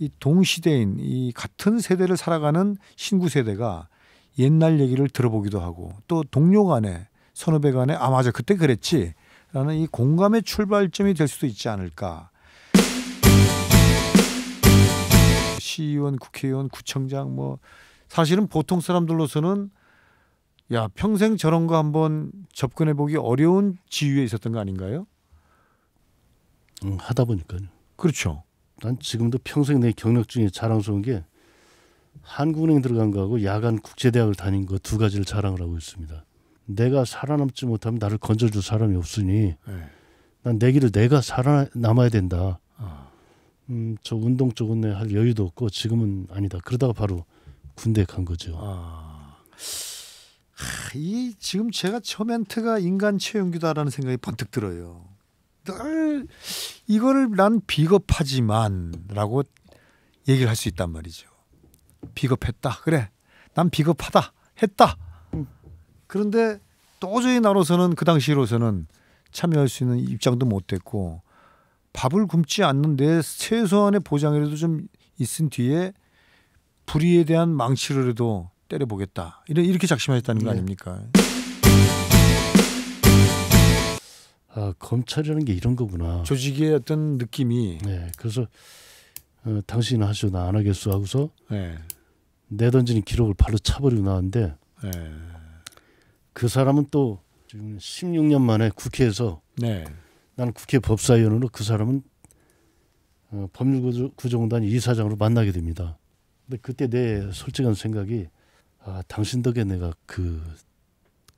이 동시대인 이 같은 세대를 살아가는 신구 세대가 옛날 얘기를 들어보기도 하고 또 동료 간에 선후배 간에 아 맞아 그때 그랬지 라는 이 공감의 출발점이 될 수도 있지 않을까 시의원 국회의원 구청장 뭐 사실은 보통 사람들로서는 야 평생 저런 거 한번 접근해 보기 어려운 지위에 있었던 거 아닌가요? 음, 하다 보니까요. 그렇죠. 난 지금도 평생 내 경력 중에 자랑스러운 게 한국은행 들어간 거하고 야간 국제대학을 다닌 거 두 가지를 자랑을 하고 있습니다. 내가 살아남지 못하면 나를 건져줄 사람이 없으니 네. 난내 길을 내가 살아남아야 된다. 아. 음, 저 운동 쪽은 내 할 여유도 없고 지금은 아니다. 그러다가 바로 군대 간 거죠. 아, 하, 이 지금 제가 처 멘트가 인간 최용규다라는 생각이 번뜩 들어요. 늘 이거를 난 비겁하지만라고 얘기를 할 수 있단 말이죠. 비겁했다. 그래. 난 비겁하다. 했다. 음. 그런데 도저히 나로서는 그 당시로서는 참여할 수 있는 입장도 못 됐고 밥을 굶지 않는데 최소한의 보장이라도 좀 있은 뒤에 불의에 대한 망치로라도 때려보겠다. 이런 이렇게 작심하셨다는 거 네. 아닙니까? 네. 아 검찰이라는 게 이런 거구나. 조직의 어떤 느낌이. 네, 그래서 어, 당신 하시오 나안 하겠소 하고서 네. 내던지는 기록을 바로 차버리고 나왔는데 네. 그 사람은 또 지금 16년 만에 국회에서 네. 나는 국회 법사위원으로 그 사람은 어, 법률구조공단 이사장으로 만나게 됩니다. 근데 그때 내 솔직한 생각이 아, 당신 덕에 내가 그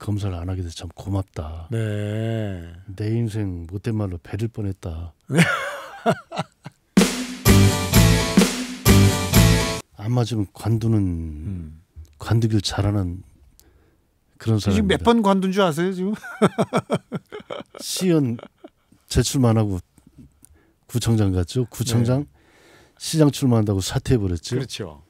검사를 안 하게 돼서 참 고맙다. 네. 내 인생 못된 말로 배를 뻔했다. 안 맞으면 관두는 음. 관두길 잘하는 그런 사람. 지금 몇 번 관둔 줄 아세요 지금? 시연 제출만 하고 구청장 갔죠. 구청장 네. 시장 출마한다고 사퇴해 버렸죠. 그렇죠.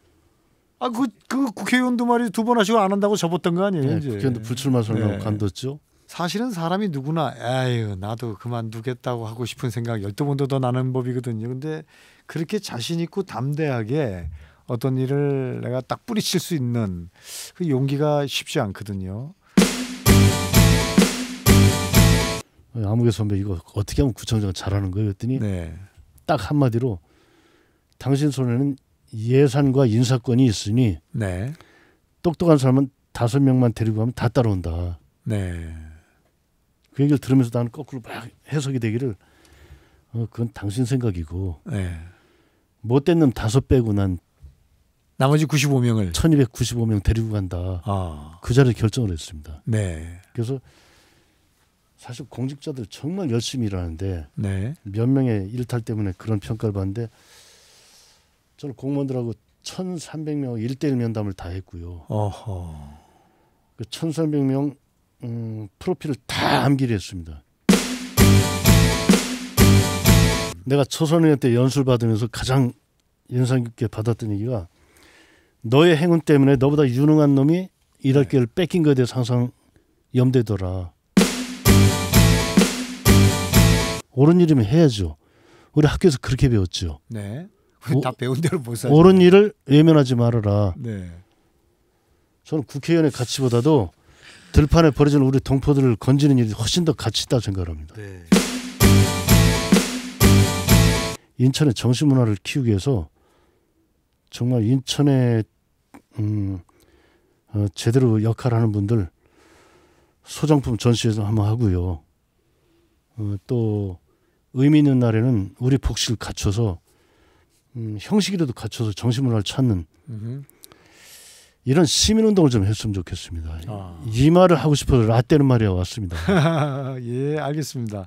아, 그, 그 국회의원도 말이 두번 하시고 안 한다고 접었던 거 아니에요? 네, 이제. 국회의원도 불출마 선언 네. 간뒀죠. 사실은 사람이 누구나 에휴 나도 그만두겠다고 하고 싶은 생각 열두 번도 더 나는 법이거든요. 근데 그렇게 자신 있고 담대하게 어떤 일을 내가 딱 뿌리칠 수 있는 그 용기가 쉽지 않거든요. 아무개 선배 이거 어떻게 하면 구청장 잘하는 거예요? 했더니 네. 딱 한마디로 당신 손에는 예산과 인사권이 있으니 네. 똑똑한 사람은 다섯 명만 데리고 가면 다 따라온다. 네. 그 얘기를 들으면서 나는 거꾸로 막 해석이 되기를 어, 그건 당신 생각이고 네. 못된 놈 다섯 빼고 난 나머지 95명을 1295명 데리고 간다. 아. 그 자리에 결정을 했습니다. 네. 그래서 사실 공직자들 정말 열심히 일하는데 네. 몇 명의 일탈 때문에 그런 평가를 받는데 저는 공무원들하고 1,300명 일대일 면담을 다 했고요. 어허. 그 1,300명 음, 프로필을 다 암기를 했습니다. 내가 초선의원 때 연수를 받으면서 가장 인상 깊게 받았던 얘기가 너의 행운 때문에 너보다 유능한 놈이 일할 네. 기회를 뺏긴 것에 대해서 항상 염두더라. 옳은 일이면 해야죠. 우리 학교에서 그렇게 배웠죠. 네. 다 배운 대로 못 살죠. 옳은 일을 외면하지 말아라. 네. 저는 국회의원의 가치보다도 들판에 버려진 우리 동포들을 건지는 일이 훨씬 더 가치 있다 고 생각합니다. 네. 인천의 정신 문화를 키우기 위해서 정말 인천에 음, 어, 제대로 역할하는 분들 소장품 전시회도 한번 하고요. 어, 또 의미 있는 날에는 우리 복실 갖춰서 음, 형식이라도 갖춰서 정신문화를 찾는 음흠. 이런 시민운동을 좀 했으면 좋겠습니다. 아. 이 말을 하고 싶어서 라떼는 말이 왔습니다. 예, 알겠습니다.